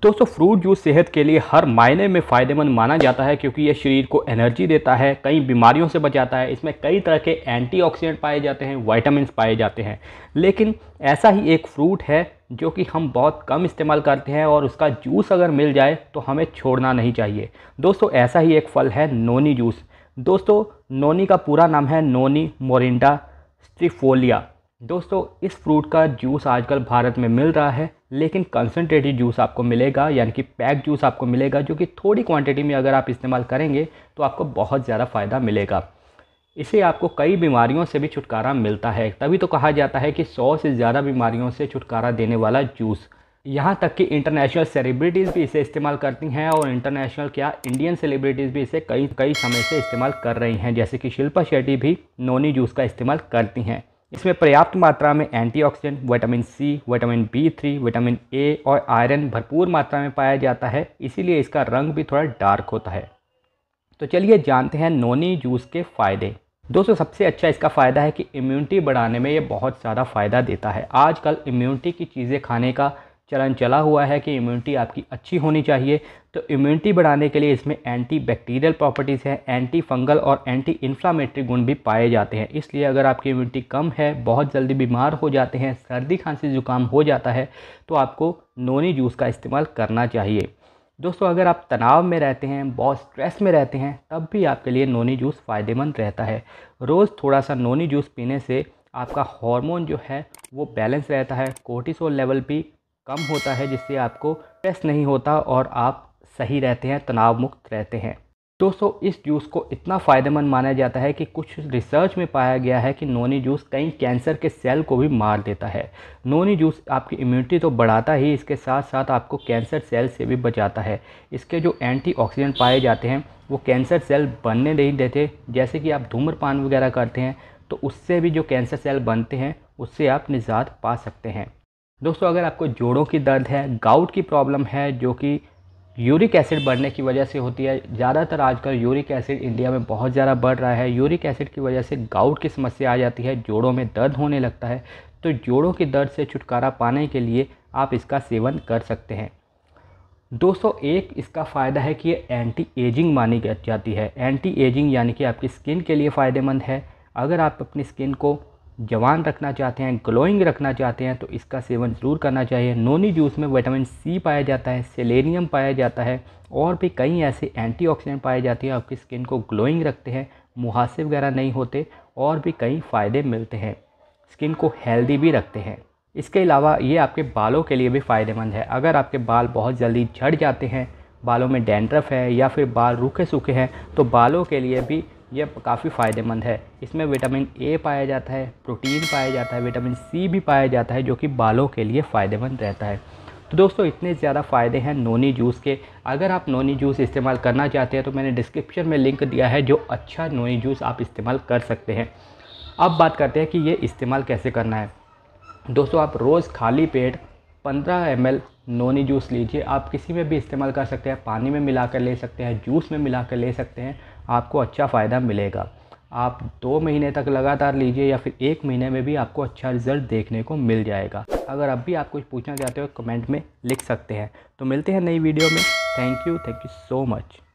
दोस्तों fruit juice सेहत के लिए हर मायने में फ़ायदेमंद माना जाता है क्योंकि यह शरीर को एनर्जी देता है कई बीमारियों से बचाता है इसमें कई तरह के एंटीऑक्सीडेंट पाए जाते हैं वाइटामस पाए जाते हैं लेकिन ऐसा ही एक फ्रूट है जो कि हम बहुत कम इस्तेमाल करते हैं और उसका जूस अगर मिल जाए तो हमें छोड़ना नहीं चाहिए दोस्तों ऐसा ही एक फल है नोनी जूस दोस्तों नोनी का पूरा नाम है नोनी मोरिंडा स्ट्रीफोलिया दोस्तों इस फ्रूट का जूस आजकल भारत में मिल रहा है लेकिन कंसनट्रेटेड जूस आपको मिलेगा यानी कि पैक जूस आपको मिलेगा जो कि थोड़ी क्वांटिटी में अगर आप इस्तेमाल करेंगे तो आपको बहुत ज़्यादा फ़ायदा मिलेगा इसे आपको कई बीमारियों से भी छुटकारा मिलता है तभी तो कहा जाता है कि सौ से ज़्यादा बीमारियों से छुटकारा देने वाला जूस यहाँ तक कि इंटरनेशनल सेलिब्रिटीज़ भी इसे इस्तेमाल करती हैं और इंटरनेशनल क्या इंडियन सेलिब्रिटीज़ भी इसे कई कई समय से इस्तेमाल कर रही हैं जैसे कि शिल्पा शेट्टी भी नोनी जूस का इस्तेमाल करती हैं इसमें पर्याप्त मात्रा में antioxidant, vitamin C vitamin B three vitamin A और आयरन भरपूर मात्रा में पाया जाता है इसीलिए इसका रंग भी थोड़ा डार्क होता है तो चलिए जानते हैं नोनी जूस के फ़ायदे दोस्तों सबसे अच्छा इसका फ़ायदा है कि इम्यूनिटी बढ़ाने में ये बहुत ज़्यादा फ़ायदा देता है आजकल इम्यूनिटी की चीज़ें खाने का चलन चला हुआ है कि इम्यूनिटी आपकी अच्छी होनी चाहिए तो इम्यूनिटी बढ़ाने के लिए इसमें एंटी बैक्टीरियल प्रॉपर्टीज़ हैं एंटी फंगल और एंटी इन्फ्लामेटरी गुण भी पाए जाते हैं इसलिए अगर आपकी इम्यूनिटी कम है बहुत जल्दी बीमार हो जाते हैं सर्दी खांसी जुकाम हो जाता है तो आपको नोनी जूस का इस्तेमाल करना चाहिए दोस्तों अगर आप तनाव में रहते हैं बहुत स्ट्रेस में रहते हैं तब भी आपके लिए नोनी जूस फ़ायदेमंद रहता है रोज़ थोड़ा सा नोनी जूस पीने से आपका हार्मोन जो है वो बैलेंस रहता है कोर्टिसोल लेवल भी कम होता है जिससे आपको स्ट्रेस नहीं होता और आप सही रहते हैं तनाव मुक्त रहते हैं दोस्तों इस जूस को इतना फ़ायदेमंद माना जाता है कि कुछ रिसर्च में पाया गया है कि नोनी जूस कई कैंसर के सेल को भी मार देता है नोनी जूस आपकी इम्यूनिटी तो बढ़ाता ही इसके साथ साथ आपको कैंसर सेल से भी बचाता है इसके जो एंटीऑक्सीडेंट पाए जाते हैं वो कैंसर सेल बनने नहीं देते जैसे कि आप धूम्रपान वगैरह करते हैं तो उससे भी जो कैंसर सेल बनते हैं उससे आप निजात पा सकते हैं दोस्तों अगर आपको जोड़ों की दर्द है गाउट की प्रॉब्लम है जो कि यूरिक एसिड बढ़ने की वजह से होती है ज़्यादातर आजकल यूरिक एसिड इंडिया में बहुत ज़्यादा बढ़ रहा है यूरिक एसिड की वजह से गाउट की समस्या आ जाती है जोड़ों में दर्द होने लगता है तो जोड़ों की दर्द से छुटकारा पाने के लिए आप इसका सेवन कर सकते हैं दोस्तों एक इसका फ़ायदा है कि ये एंटी एजिंग मानी जाती है एंटी एजिंग यानी कि आपकी स्किन के लिए फ़ायदेमंद है अगर आप अपनी स्किन को जवान रखना चाहते हैं ग्लोइंग रखना चाहते हैं तो इसका सेवन ज़रूर करना चाहिए नोनी जूस में विटामिन सी पाया जाता है सेलेनियम पाया जाता है और भी कई ऐसे एंटीऑक्सीडेंट पाए जाते हैं आपकी स्किन को ग्लोइंग रखते हैं मुहासे वगैरह नहीं होते और भी कई फ़ायदे मिलते हैं स्किन को हेल्दी भी रखते हैं इसके अलावा ये आपके बालों के लिए भी फ़ायदेमंद है अगर आपके बाल बहुत जल्दी झड़ जाते हैं बालों में डेंड्रफ है या फिर बाल रूखे सूखे हैं तो बालों के लिए भी यह काफ़ी फ़ायदेमंद है इसमें विटामिन ए पाया जाता है प्रोटीन पाया जाता है विटामिन सी भी पाया जाता है जो कि बालों के लिए फ़ायदेमंद रहता है तो दोस्तों इतने ज़्यादा फ़ायदे हैं नोनी जूस के अगर आप नोनी जूस इस्तेमाल करना चाहते हैं तो मैंने डिस्क्रिप्शन में लिंक दिया है जो अच्छा नोनी जूस आप इस्तेमाल कर सकते हैं अब बात करते हैं कि ये इस्तेमाल कैसे करना है दोस्तों आप रोज़ खाली पेट 15 एम नोनी जूस लीजिए आप किसी में भी इस्तेमाल कर सकते हैं पानी में मिला कर ले सकते हैं जूस में मिला कर ले सकते हैं आपको अच्छा फ़ायदा मिलेगा आप दो महीने तक लगातार लीजिए या फिर एक महीने में भी आपको अच्छा रिजल्ट देखने को मिल जाएगा अगर अब भी आप कुछ पूछना चाहते हो कमेंट में लिख सकते हैं तो मिलते हैं नई वीडियो में thank you thank you so much